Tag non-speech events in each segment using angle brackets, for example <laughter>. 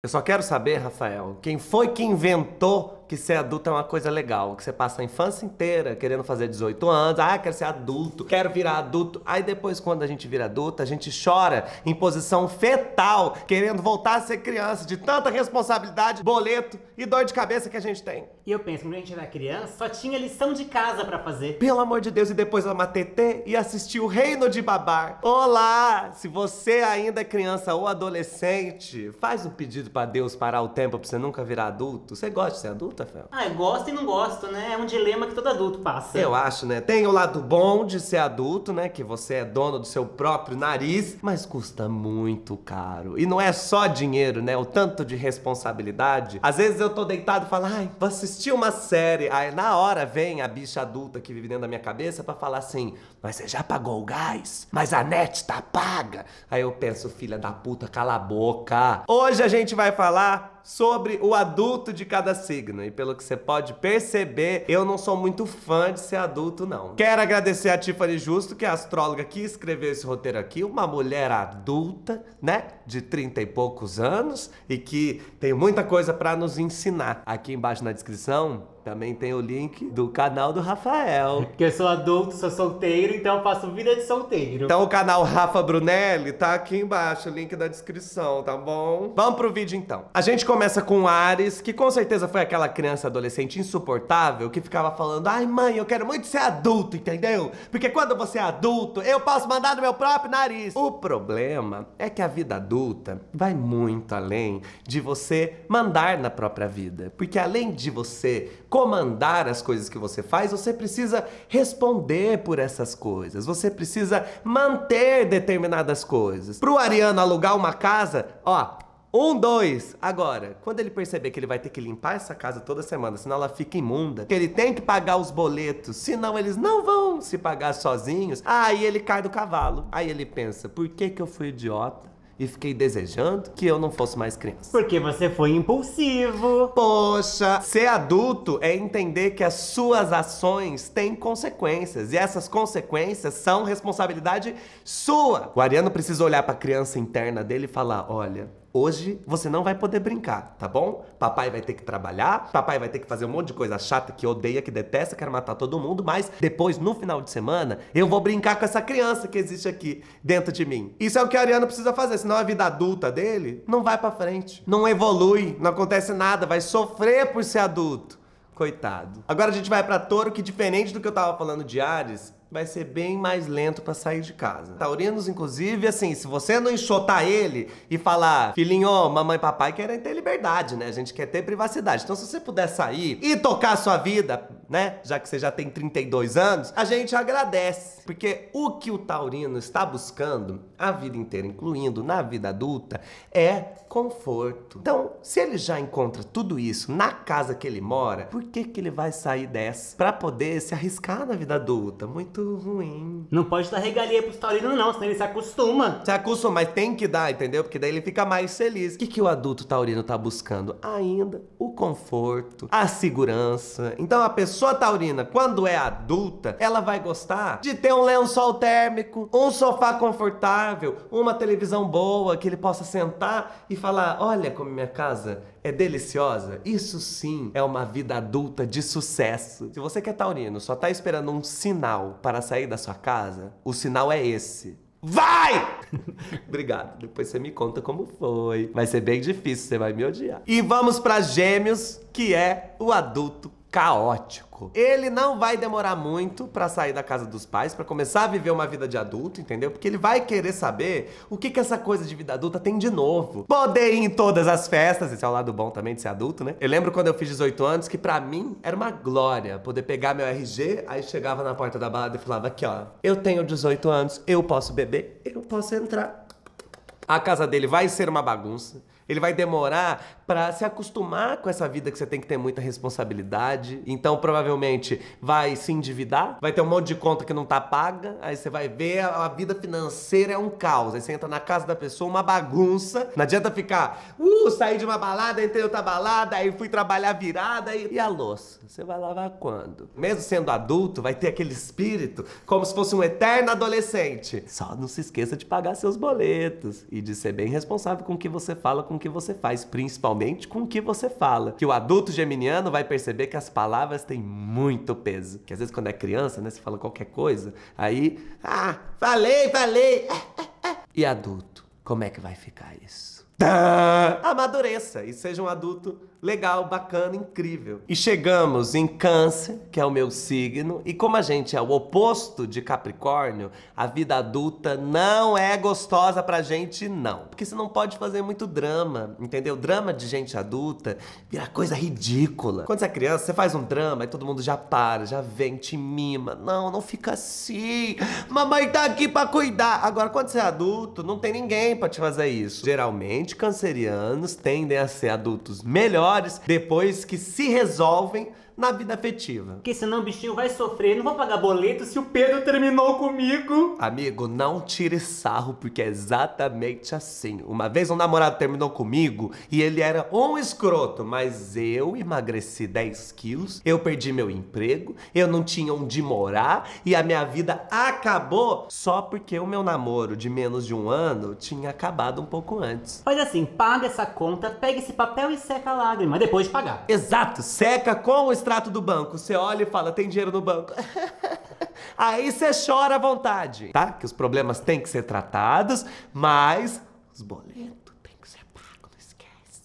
Eu só quero saber, Rafael, quem foi que inventou que ser adulto é uma coisa legal, que você passa a infância inteira querendo fazer 18 anos, ah, quero ser adulto, quero virar adulto. Aí depois, quando a gente vira adulto, a gente chora em posição fetal, querendo voltar a ser criança, de tanta responsabilidade, boleto e dor de cabeça que a gente tem. E eu penso, quando a gente era criança, só tinha lição de casa para fazer. Pelo amor de Deus, e depois ela TT e assistir o Reino de Babar. Olá! Se você ainda é criança ou adolescente, faz um pedido para Deus parar o tempo pra você nunca virar adulto. Você gosta de ser adulto? muito, Rafael. Ah, gosto e não gosto, né? É um dilema que todo adulto passa. Eu acho, né? Tem o lado bom de ser adulto, né? Que você é dono do seu próprio nariz, mas custa muito caro. E não é só dinheiro, né? O tanto de responsabilidade. Às vezes eu tô deitado e falo, ai, vou assistir uma série. Aí na hora vem a bicha adulta que vive dentro da minha cabeça para falar assim: mas você já pagou o gás? Mas a net tá paga. Aí eu penso, filha da puta, cala a boca. Hoje a gente vai falar sobre o adulto de cada signo. E pelo que você pode perceber, eu não sou muito fã de ser adulto, não. Quero agradecer a Tiffany Justo, que é a astróloga que escreveu esse roteiro aqui, uma mulher adulta, né? De 30 e poucos anos e que tem muita coisa para nos ensinar. Aqui embaixo na descrição também tem o link do canal do Rafael. Porque <laughs> eu sou adulto, sou solteiro, então eu faço vida de solteiro. Então o canal Rafa Brunelli tá aqui embaixo, link da descrição, tá bom? Vamos pro vídeo então. A gente começa com Ares, que com certeza foi aquela criança adolescente insuportável que ficava falando: "Ai, mãe, eu quero muito ser adulto", entendeu? Porque quando você é adulto, eu posso mandar no meu próprio nariz. O problema é que a vida adulta vai muito além de você mandar na própria vida, porque além de você comandar as coisas que você faz, você precisa responder por essas coisas, você precisa manter determinadas coisas. Para o Ariano alugar uma casa, ó, um, dois. Agora, quando ele perceber que ele vai ter que limpar essa casa toda semana, senão ela fica imunda, que ele tem que pagar os boletos, senão eles não vão se pagar sozinhos, aí ele cai do cavalo. Aí ele pensa, por que que eu fui idiota? e fiquei desejando que eu não fosse mais criança. Porque você foi impulsivo. Poxa, ser adulto é entender que as suas ações têm consequências e essas consequências são responsabilidade sua. O Ariano precisa olhar para a criança interna dele e falar: "Olha, Hoje você não vai poder brincar, tá bom? Papai vai ter que trabalhar, papai vai ter que fazer um monte de coisa chata que odeia, que detesta, quer matar todo mundo, mas depois, no final de semana, eu vou brincar com essa criança que existe aqui dentro de mim. Isso é o que a Ariana precisa fazer, senão a vida adulta dele não vai pra frente, não evolui, não acontece nada, vai sofrer por ser adulto. Coitado. Agora a gente vai para Touro, que diferente do que eu tava falando de Ares, vai ser bem mais lento para sair de casa. Taurinos, inclusive, assim, se você não enxotar ele e falar, filhinho, mamãe e papai querem ter liberdade, né? A gente quer ter privacidade. Então, se você puder sair e tocar a sua vida, né? Já que você já tem 32 anos, a gente agradece. Porque o que o taurino está buscando a vida inteira, incluindo na vida adulta, é conforto. Então, se ele já encontra tudo isso na casa que ele mora, por que que ele vai sair dessa? Para poder se arriscar na vida adulta. Muito muito ruim. Não pode dar regalia pros taurino não, senão ele se acostuma. Se acostuma, mas tem que dar, entendeu? Porque daí ele fica mais feliz. O que, que o adulto taurino tá buscando? Ainda o conforto, a segurança. Então a pessoa taurina, quando é adulta, ela vai gostar de ter um lençol térmico, um sofá confortável, uma televisão boa que ele possa sentar e falar: olha como minha casa é deliciosa? Isso sim é uma vida adulta de sucesso. Se você que é taurino só tá esperando um sinal para sair da sua casa, o sinal é esse. Vai! <laughs> Obrigado. Depois você me conta como foi. Vai ser bem difícil, você vai me odiar. E vamos para Gêmeos, que é o adulto caótico. Ele não vai demorar muito para sair da casa dos pais, para começar a viver uma vida de adulto, entendeu? Porque ele vai querer saber o que que essa coisa de vida adulta tem de novo. Poder ir em todas as festas, esse é o lado bom também de ser adulto, né? Eu lembro quando eu fiz 18 anos que para mim era uma glória poder pegar meu RG, aí chegava na porta da balada e falava aqui, ó, eu tenho 18 anos, eu posso beber, eu posso entrar. A casa dele vai ser uma bagunça. Ele vai demorar para se acostumar com essa vida que você tem que ter muita responsabilidade. Então, provavelmente, vai se endividar, vai ter um monte de conta que não tá paga. Aí você vai ver, a vida financeira é um caos. Aí você entra na casa da pessoa, uma bagunça. Não adianta ficar, uh, saí de uma balada, entrei outra balada, aí fui trabalhar virada. E, e a louça? Você vai lavar quando? Mesmo sendo adulto, vai ter aquele espírito como se fosse um eterno adolescente. Só não se esqueça de pagar seus boletos e de ser bem responsável com o que você fala com o que você faz, principalmente com o que você fala. Que o adulto geminiano vai perceber que as palavras têm muito peso. Que às vezes quando é criança, né, você fala qualquer coisa, aí, ah, falei, falei. É, é, é. E adulto, como é que vai ficar isso? Tá! Amadureça e seja um adulto legal, bacana, incrível. E chegamos em Câncer, que é o meu signo, e como a gente é o oposto de Capricórnio, a vida adulta não é gostosa pra gente, não. Porque você não pode fazer muito drama, entendeu? Drama de gente adulta vira coisa ridícula. Quando você é criança, você faz um drama e todo mundo já para, já vem, te mima. Não, não fica assim. Mamãe tá aqui pra cuidar. Agora, quando você é adulto, não tem ninguém pra te fazer isso. Geralmente, cancerianos tendem a ser adultos melhores menores depois que se resolvem na vida afetiva. Porque senão o bichinho vai sofrer. Não vou pagar boleto se o Pedro terminou comigo. Amigo, não tire sarro, porque é exatamente assim. Uma vez um namorado terminou comigo e ele era um escroto, mas eu emagreci 10 quilos, eu perdi meu emprego, eu não tinha onde morar e a minha vida acabou só porque o meu namoro de menos de um ano tinha acabado um pouco antes. Faz assim, paga essa conta, pega esse papel e seca a lágrima, depois de pagar. Exato, seca com o extrato do banco, você olha e fala, tem dinheiro no banco. <laughs> Aí você chora à vontade, tá? Que os problemas têm que ser tratados, mas os boletos têm que ser pagos, não esquece.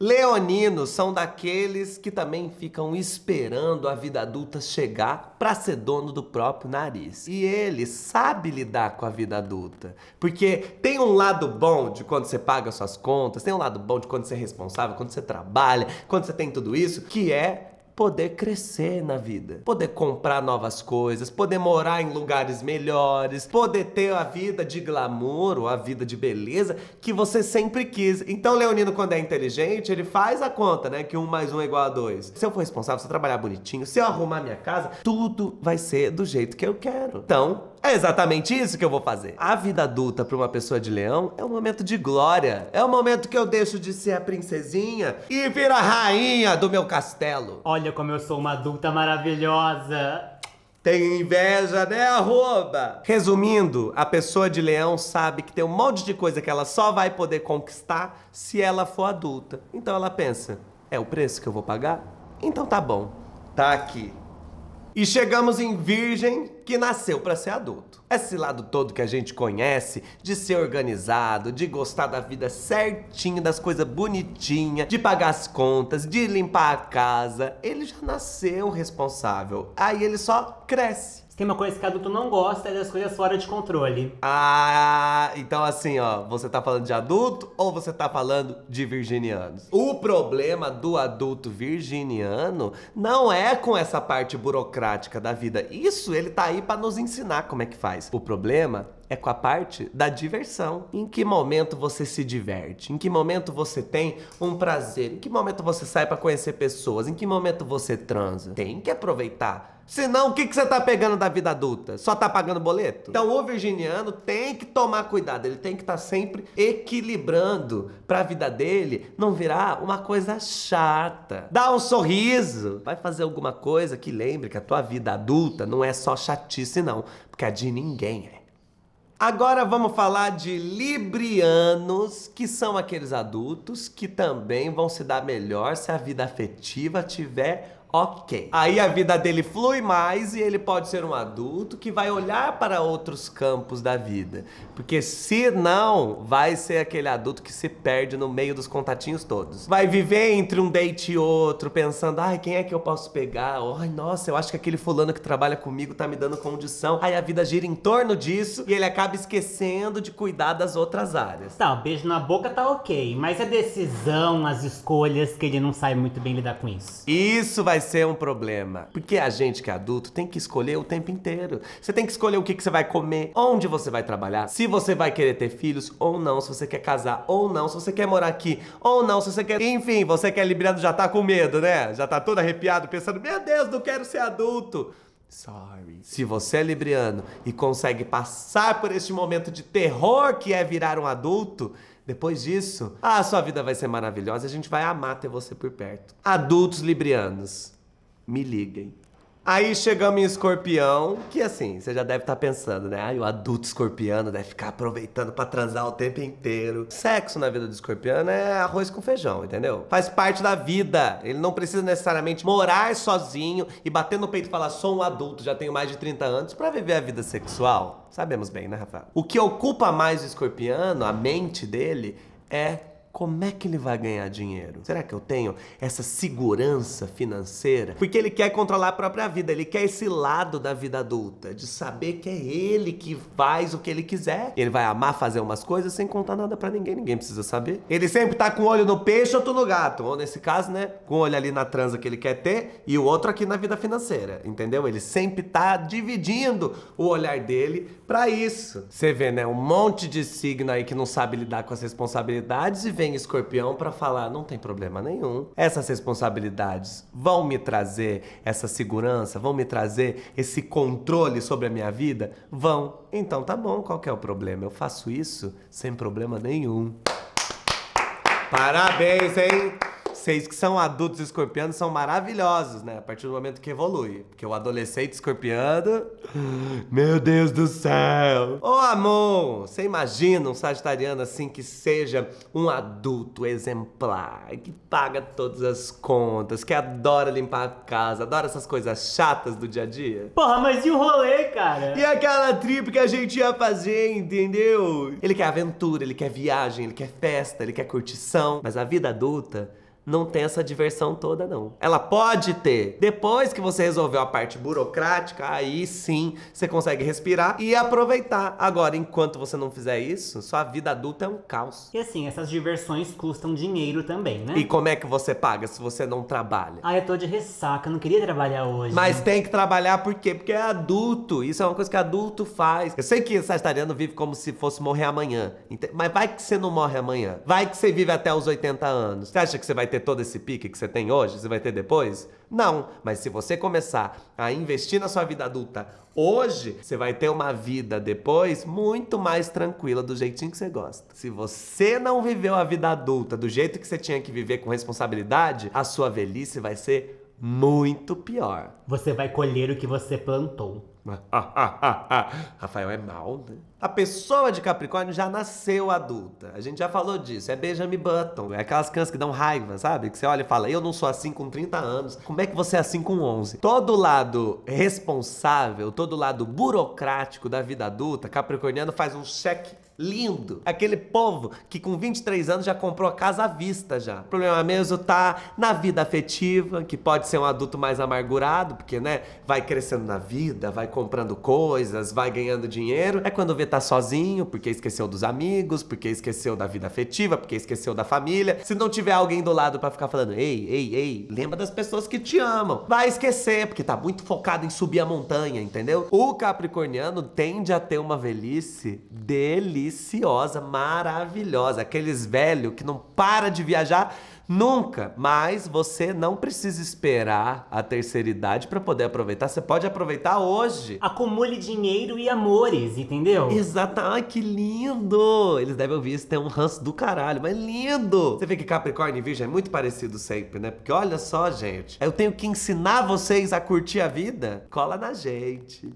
Leoninos são daqueles que também ficam esperando a vida adulta chegar para ser dono do próprio nariz. E ele sabe lidar com a vida adulta, porque tem um lado bom de quando você paga suas contas, tem um lado bom de quando você é responsável, quando você trabalha, quando você tem tudo isso, que é poder crescer na vida, poder comprar novas coisas, poder morar em lugares melhores, poder ter a vida de glamour ou a vida de beleza que você sempre quis. Então, Leonino, quando é inteligente, ele faz a conta, né? Que um mais um é igual a dois. Se eu for responsável, se eu trabalhar bonitinho, se eu arrumar minha casa, tudo vai ser do jeito que eu quero. Então, é exatamente isso que eu vou fazer. A vida adulta para uma pessoa de leão é um momento de glória. É o um momento que eu deixo de ser a princesinha e vir a rainha do meu castelo. Olha como eu sou uma adulta maravilhosa. Tem inveja, né, arroba? Resumindo, a pessoa de leão sabe que tem um monte de coisa que ela só vai poder conquistar se ela for adulta. Então ela pensa, é o preço que eu vou pagar? Então tá bom, tá aqui. E chegamos em Virgem, que nasceu para ser adulto. Esse lado todo que a gente conhece, de ser organizado, de gostar da vida certinho, das coisas bonitinhas, de pagar as contas, de limpar a casa, ele já nasceu responsável. Aí ele só cresce. Tem uma coisa que adulto não gosta é das coisas fora de controle. Ah, então assim, ó, você tá falando de adulto ou você tá falando de virginianos? O problema do adulto virginiano não é com essa parte burocrática da vida. Isso ele tá aí para nos ensinar como é que faz. O problema é com a parte da diversão. Em que momento você se diverte? Em que momento você tem um prazer? Em que momento você sai para conhecer pessoas? Em que momento você transa? Tem que aproveitar. Senão, o que, que você tá pegando da vida adulta? Só tá pagando boleto? Então, o virginiano tem que tomar cuidado, ele tem que estar tá sempre equilibrando pra vida dele não virar uma coisa chata. Dá um sorriso, vai fazer alguma coisa que lembre que a tua vida adulta não é só chatice, não, porque a de ninguém é. Agora vamos falar de librianos, que são aqueles adultos que também vão se dar melhor se a vida afetiva tiver ok. Aí a vida dele flui mais e ele pode ser um adulto que vai olhar para outros campos da vida. Porque se não, vai ser aquele adulto que se perde no meio dos contatinhos todos. Vai viver entre um date e outro, pensando, ai, quem é que eu posso pegar? Ai, nossa, eu acho que aquele fulano que trabalha comigo tá me dando condição. Aí a vida gira em torno disso e ele acaba esquecendo de cuidar das outras áreas. Tá, um beijo na boca tá ok, mas a decisão, as escolhas, que ele não sabe muito bem lidar com isso. Isso vai vai ser um problema. Porque a gente que é adulto tem que escolher o tempo inteiro. Você tem que escolher o que, que você vai comer, onde você vai trabalhar, se você vai querer ter filhos ou não, se você quer casar ou não, se você quer morar aqui ou não, se você quer. Enfim, você que é libriano já tá com medo, né? Já tá todo arrepiado pensando: meu Deus, não quero ser adulto. Sorry. Se você é libriano e consegue passar por este momento de terror que é virar um adulto, depois disso, ah, a sua vida vai ser maravilhosa, a gente vai amar ter você por perto. Adultos librianos, me liguem. Aí chegamos em escorpião, que assim, você já deve estar tá pensando, né? Ai, o adulto escorpiano deve ficar aproveitando para transar o tempo inteiro. Sexo na vida do escorpiano é arroz com feijão, entendeu? Faz parte da vida. Ele não precisa necessariamente morar sozinho e bater no peito e falar sou um adulto, já tenho mais de 30 anos, para viver a vida sexual. Sabemos bem, né, Rafael? O que ocupa mais o escorpiano, a mente dele, é como é que ele vai ganhar dinheiro? Será que eu tenho essa segurança financeira? Porque ele quer controlar a própria vida, ele quer esse lado da vida adulta, de saber que é ele que faz o que ele quiser. Ele vai amar fazer umas coisas sem contar nada para ninguém, ninguém precisa saber. Ele sempre tá com o olho no peixe ou no gato, ou nesse caso, né, com o olho ali na transa que ele quer ter e o outro aqui na vida financeira, entendeu? Ele sempre tá dividindo o olhar dele para isso. Você vê, né, um monte de signo aí que não sabe lidar com as responsabilidades e vem escorpião para falar, não tem problema nenhum. Essas responsabilidades vão me trazer essa segurança, vão me trazer esse controle sobre a minha vida? Vão. Então tá bom, qual é o problema? Eu faço isso sem problema nenhum. Parabéns, hein? Vocês que são adultos escorpianos são maravilhosos, né? A partir do momento que evolui. Porque o adolescente escorpiano. <gasps> Meu Deus do céu! Ô oh, amor! Você imagina um sagitariano assim que seja um adulto exemplar, que paga todas as contas, que adora limpar a casa, adora essas coisas chatas do dia a dia? Porra, mas e o rolê, cara? E aquela trip que a gente ia fazer, entendeu? Ele quer aventura, ele quer viagem, ele quer festa, ele quer curtição, mas a vida adulta não tem essa diversão toda, não. Ela pode ter. Depois que você resolveu a parte burocrática, aí sim você consegue respirar e aproveitar. Agora, enquanto você não fizer isso, sua vida adulta é um caos. E assim, essas diversões custam dinheiro também, né? E como é que você paga se você não trabalha? Ah, eu tô de ressaca, não queria trabalhar hoje. Mas né? tem que trabalhar por quê? Porque é adulto. Isso é uma coisa que adulto faz. Eu sei que sagitariano vive como se fosse morrer amanhã. Mas vai que você não morre amanhã. Vai que você vive até os 80 anos. Você acha que você vai ter todo esse pique que você tem hoje? Você vai ter depois? Não, mas se você começar a investir na sua vida adulta hoje, você vai ter uma vida depois muito mais tranquila do jeitinho que você gosta. Se você não viveu a vida adulta do jeito que você tinha que viver com responsabilidade, a sua velhice vai ser muito pior. Você vai colher o que você plantou. <laughs> Rafael é mal, né? A pessoa de Capricórnio já nasceu adulta. A gente já falou disso. É Benjamin Button. É aquelas cãs que dão raiva, sabe? Que você olha e fala, eu não sou assim com 30 anos. Como é que você é assim com 11? Todo lado responsável, todo lado burocrático da vida adulta, capricorniano faz um cheque lindo. Aquele povo que com 23 anos já comprou a casa à vista já. O problema mesmo tá na vida afetiva, que pode ser um adulto mais amargurado, porque né, vai crescendo na vida, vai comprando coisas, vai ganhando dinheiro. É quando vê tá sozinho, porque esqueceu dos amigos, porque esqueceu da vida afetiva, porque esqueceu da família. Se não tiver alguém do lado para ficar falando: "Ei, ei, ei, lembra das pessoas que te amam". Vai esquecer, porque tá muito focado em subir a montanha, entendeu? O capricorniano tende a ter uma velhice delícia deliciosa, maravilhosa. Aqueles velho que não para de viajar nunca, mas você não precisa esperar a terceira idade para poder aproveitar, você pode aproveitar hoje. Acumule dinheiro e amores, entendeu? Exato. Ai, que lindo! Eles devem ouvir isso, tem um ranço do caralho, mas lindo! Você vê que Capricórnio e Virgem é muito parecido sempre, né? Porque olha só, gente, eu tenho que ensinar vocês a curtir a vida? Cola na gente.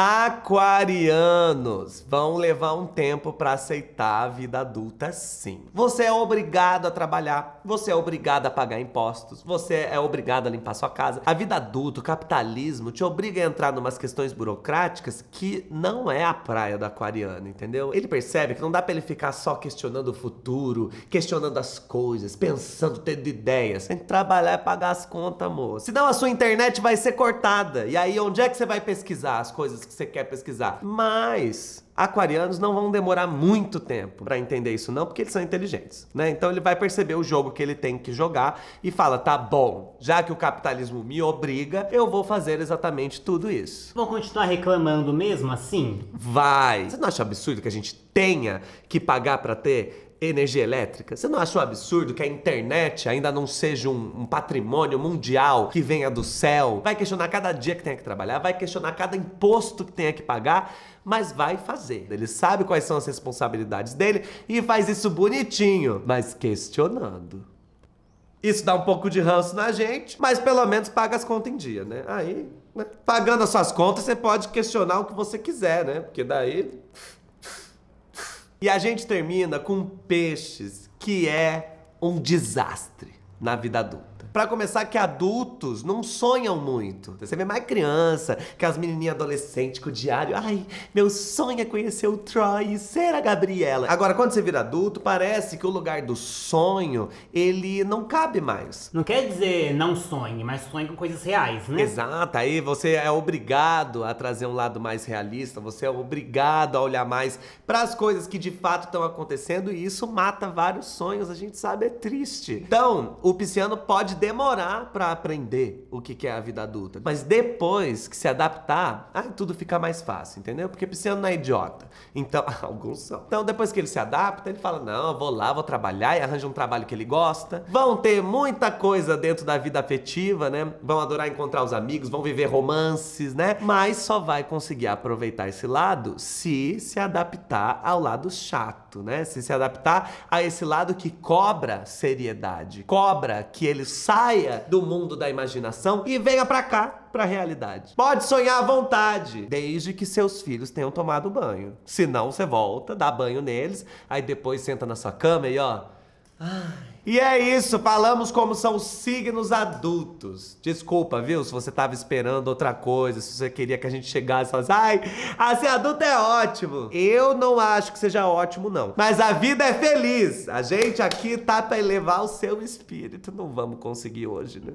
Aquarianos vão levar um tempo para aceitar a vida adulta, sim. Você é obrigado a trabalhar, você é obrigado a pagar impostos, você é obrigado a limpar sua casa. A vida adulta, o capitalismo, te obriga a entrar numas questões burocráticas que não é a praia do aquariano, entendeu? Ele percebe que não dá para ele ficar só questionando o futuro, questionando as coisas, pensando, tendo ideias. Tem que trabalhar e pagar as contas, amor. Senão a sua internet vai ser cortada. E aí, onde é que você vai pesquisar as coisas? que você quer pesquisar. Mas aquarianos não vão demorar muito tempo para entender isso não, porque eles são inteligentes, né? Então ele vai perceber o jogo que ele tem que jogar e fala: "Tá bom, já que o capitalismo me obriga, eu vou fazer exatamente tudo isso". Vão continuar reclamando mesmo assim? Vai. Você não acha absurdo que a gente tenha que pagar para ter energia elétrica? Você não acha um absurdo que a internet ainda não seja um, um, patrimônio mundial que venha do céu? Vai questionar cada dia que tem que trabalhar, vai questionar cada imposto que tem que pagar, mas vai fazer. Ele sabe quais são as responsabilidades dele e faz isso bonitinho, mas questionando. Isso dá um pouco de ranço na gente, mas pelo menos paga as contas em dia, né? Aí, né? pagando as suas contas, você pode questionar o que você quiser, né? Porque daí e a gente termina com peixes, que é um desastre na vida adulta. Para começar, que adultos não sonham muito. Você vê mais criança, que as menininhas adolescentes com o diário. Ai, meu sonho é conhecer o Troy e ser a Gabriela. Agora, quando você vira adulto, parece que o lugar do sonho, ele não cabe mais. Não quer dizer não sonhe, mas sonhe com coisas reais, né? Exato, aí você é obrigado a trazer um lado mais realista, você é obrigado a olhar mais para as coisas que de fato estão acontecendo e isso mata vários sonhos, a gente sabe, é triste. Então, o pisciano pode demorar para aprender o que é a vida adulta. Mas depois que se adaptar, aí tudo fica mais fácil, entendeu? Porque pisciano não é idiota. Então, <laughs> alguns são. Então, depois que ele se adapta, ele fala: não, vou lá, vou trabalhar e arranja um trabalho que ele gosta. Vão ter muita coisa dentro da vida afetiva, né? Vão adorar encontrar os amigos, vão viver romances, né? Mas só vai conseguir aproveitar esse lado se se adaptar ao lado chato fato, né? Se se adaptar a esse lado que cobra seriedade, cobra que ele saia do mundo da imaginação e venha para cá para a realidade. Pode sonhar à vontade, desde que seus filhos tenham tomado banho. Se não, você volta, dá banho neles, aí depois senta na sua cama e ó, ai, e é isso, falamos como são signos adultos. Desculpa, viu, se você estava esperando outra coisa, se você queria que a gente chegasse e falasse, ai, a ah, ser adulto é ótimo. Eu não acho que seja ótimo, não. Mas a vida é feliz. A gente aqui tá para elevar o seu espírito. Não vamos conseguir hoje, né?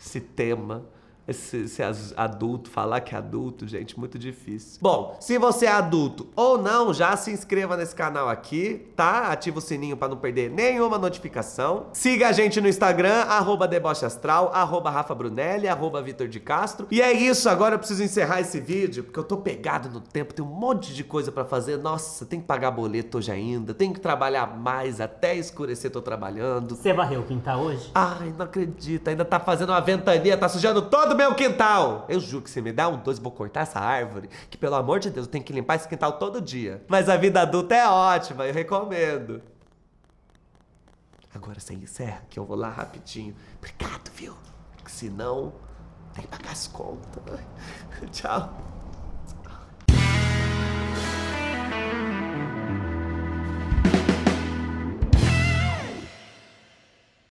Esse tema. Esse, esse, adulto, falar que é adulto, gente, muito difícil. Bom, se você é adulto ou não, já se inscreva nesse canal aqui, tá? Ativa o sininho para não perder nenhuma notificação. Siga a gente no Instagram, arroba deboche astral, arroba Rafa Brunelli, arroba Vitor de Castro. E é isso, agora eu preciso encerrar esse vídeo, porque eu tô pegado no tempo, tem um monte de coisa para fazer. Nossa, tem que pagar boleto hoje ainda, tem que trabalhar mais, até escurecer tô trabalhando. Você varreu o quintal hoje? Ai, não acredito, ainda tá fazendo uma ventania, tá sujando todo do meu quintal. Eu juro que se me dá um doze vou cortar essa árvore. Que pelo amor de Deus, eu tenho que limpar esse quintal todo dia. Mas a vida adulta é ótima, eu recomendo. Agora você encerra, que eu vou lá rapidinho. Obrigado, viu? Porque senão, tem que pagar as contas. <laughs> Tchau.